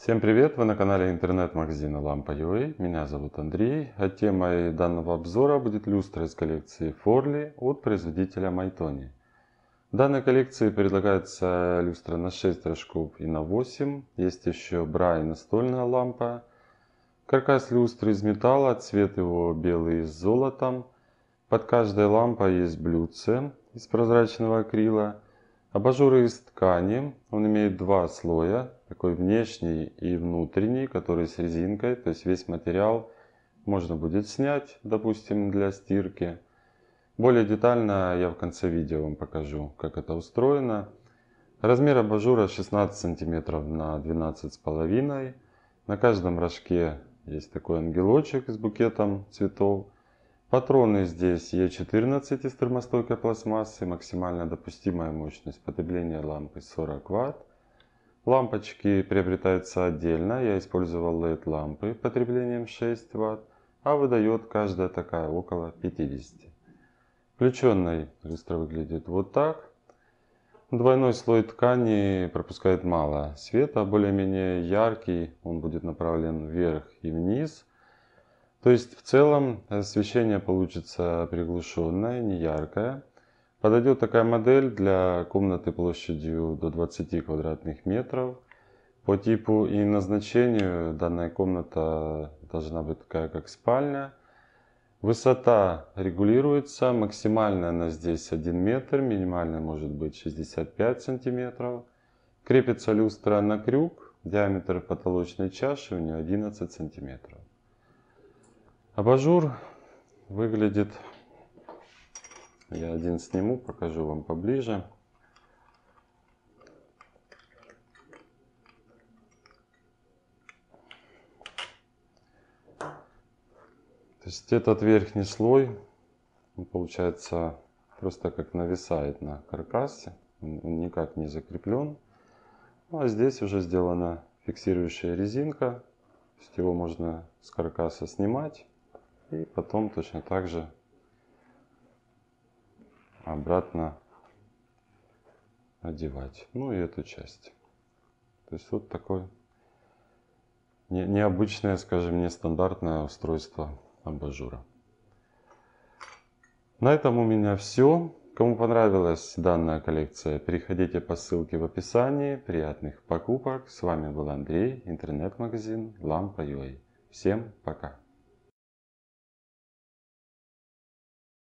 Всем привет! Вы на канале интернет-магазина Lampa.ua. Меня зовут Андрей. А темой данного обзора будет люстра из коллекции Forli от производителя Майтони. В данной коллекции предлагается люстра на 6 рожков и на 8. Есть еще бра и настольная лампа. Каркас люстры из металла, цвет его белый с золотом. Под каждой лампой есть блюдце из прозрачного акрила. Абажуры из ткани. Он имеет два слоя, такой внешний и внутренний, который с резинкой, то есть весь материал можно будет снять, допустим, для стирки. Более детально я в конце видео вам покажу, как это устроено. Размер абажура 16 см на 12,5 На каждом рожке есть такой ангелочек с букетом цветов. Патроны здесь Е14 из термостойкой пластмассы. Максимально допустимая мощность потребления лампы 40 Вт. Лампочки приобретаются отдельно, я использовал LED лампы потреблением 6 Вт, а выдает каждая такая около 50. Включенной люстра выглядит вот так. Двойной слой ткани пропускает мало света, более-менее яркий, он будет направлен вверх и вниз. То есть в целом освещение получится приглушенное, не яркое. Подойдет такая модель для комнаты площадью до 20 квадратных метров. По типу и назначению данная комната должна быть такая, как спальня. Высота регулируется, максимальная она здесь 1 метр, минимальная может быть 65 сантиметров. Крепится люстра на крюк, диаметр потолочной чаши у нее 11 сантиметров. Абажур выглядит я один сниму, покажу вам поближе. То есть этот верхний слой, он получается, просто как нависает на каркасе, он никак не закреплен. Ну, а здесь уже сделана фиксирующая резинка, то есть его можно с каркаса снимать и потом точно так же обратно одевать. Ну и эту часть. То есть вот такое необычное, скажем, нестандартное устройство абажура. На этом у меня все. Кому понравилась данная коллекция, переходите по ссылке в описании. Приятных покупок. С вами был Андрей, интернет-магазин Лампа.ua. Всем пока.